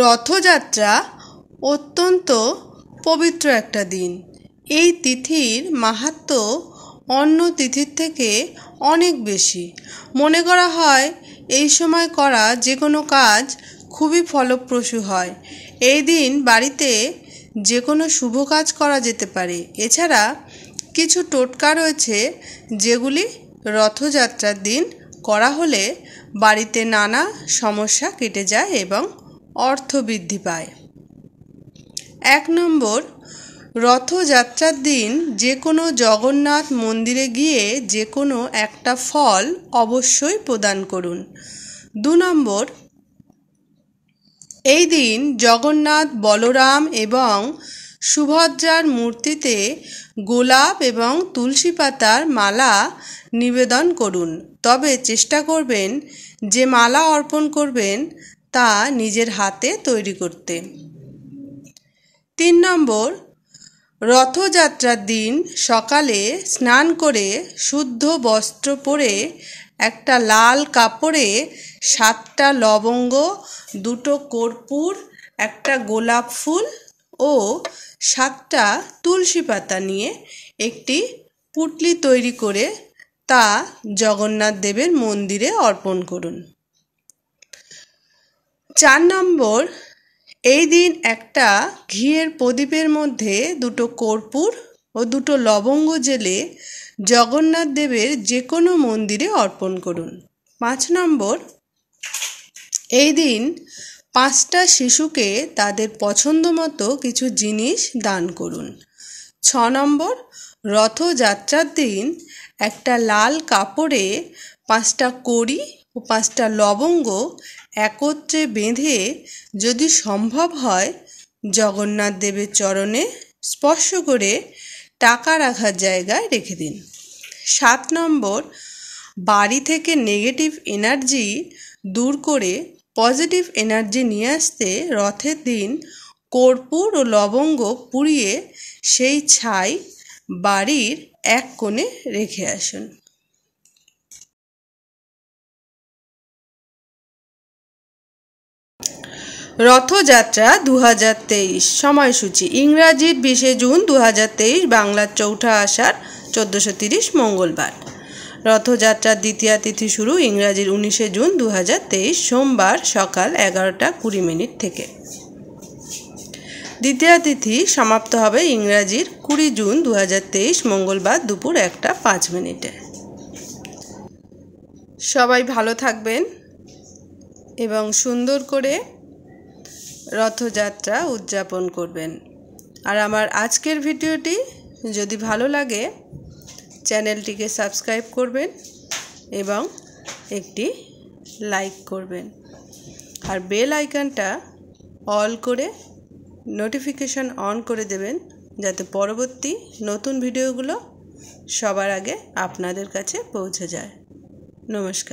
রথযাত্রা অত্যন্ত পবিত্র একটা দিন এই তিথির মাহাত্ম অন্য তিথির থেকে অনেক বেশি মনে করা হয় এই সময় করা যে কোনো কাজ খুবই ফলপ্রসূ হয় এই দিন বাড়িতে যে কোনো শুভ কাজ করা যেতে পারে এছাড়া কিছু টোটকা রয়েছে যেগুলি রথযাত্রার দিন করা হলে বাড়িতে নানা সমস্যা কেটে যায় এবং অর্থ বৃদ্ধি পায় এক নম্বর রথযাত্রার দিন যে কোনো জগন্নাথ মন্দিরে গিয়ে যে কোনো একটা ফল অবশ্যই প্রদান করুন দু নম্বর এই দিন জগন্নাথ বলরাম এবং সুভদ্রার মূর্তিতে গোলাপ এবং তুলসী পাতার মালা নিবেদন করুন তবে চেষ্টা করবেন যে মালা অর্পণ করবেন তা নিজের হাতে তৈরি করতে তিন নম্বর রথযাত্রার দিন সকালে স্নান করে শুদ্ধ বস্ত্র পরে একটা লাল কাপড়ে সাতটা লবঙ্গ দুটো কর্পূর একটা গোলাপ ফুল ও সাতটা তুলসী পাতা নিয়ে একটি পুটলি তৈরি করে তা জগন্নাথ দেবের মন্দিরে অর্পণ করুন চার নম্বর এই দিন একটা ঘিয়ের প্রদীপের মধ্যে দুটো কর্পূর ও দুটো লবঙ্গ জেলে জগন্নাথ দেবের যে কোনো মন্দিরে অর্পণ করুন পাঁচ নম্বর এই দিন পাঁচটা শিশুকে তাদের পছন্দ মতো কিছু জিনিস দান করুন ছ নম্বর রথযাত্রার দিন একটা লাল কাপড়ে পাঁচটা কড়ি ও পাঁচটা লবঙ্গ একত্রে বেঁধে যদি সম্ভব হয় জগন্নাথ দেবের চরণে স্পর্শ করে টাকা রাখার জায়গায় রেখে দিন সাত নম্বর বাড়ি থেকে নেগেটিভ এনার্জি দূর করে পজিটিভ এনার্জি নিয়ে আসতে রথের দিন কর্পূর ও লবঙ্গ পুড়িয়ে সেই ছাই বাড়ির এক কোণে রেখে আসুন রথযাত্রা দু হাজার তেইশ সময়সূচি ইংরাজির বিশে জুন দু হাজার তেইশ বাংলার চৌঠা আষাঢ় চোদ্দোশো তিরিশ মঙ্গলবার রথযাত্রার দ্বিতীয় তিথি শুরু ইংরাজির উনিশে জুন দু হাজার তেইশ সোমবার সকাল এগারোটা কুড়ি মিনিট থেকে দ্বিতীয় তিথি সমাপ্ত হবে ইংরাজির কুড়ি জুন দু হাজার তেইশ মঙ্গলবার দুপুর একটা পাঁচ মিনিটে সবাই ভালো থাকবেন এবং সুন্দর করে রথযাত্রা উদযাপন করবেন আর আমার আজকের ভিডিওটি যদি ভালো লাগে চ্যানেলটিকে সাবস্ক্রাইব করবেন এবং একটি লাইক করবেন আর বেল আইকনটা অল করে নোটিফিকেশান অন করে দেবেন যাতে পরবর্তী নতুন ভিডিওগুলো সবার আগে আপনাদের কাছে পৌঁছে যায় নমস্কার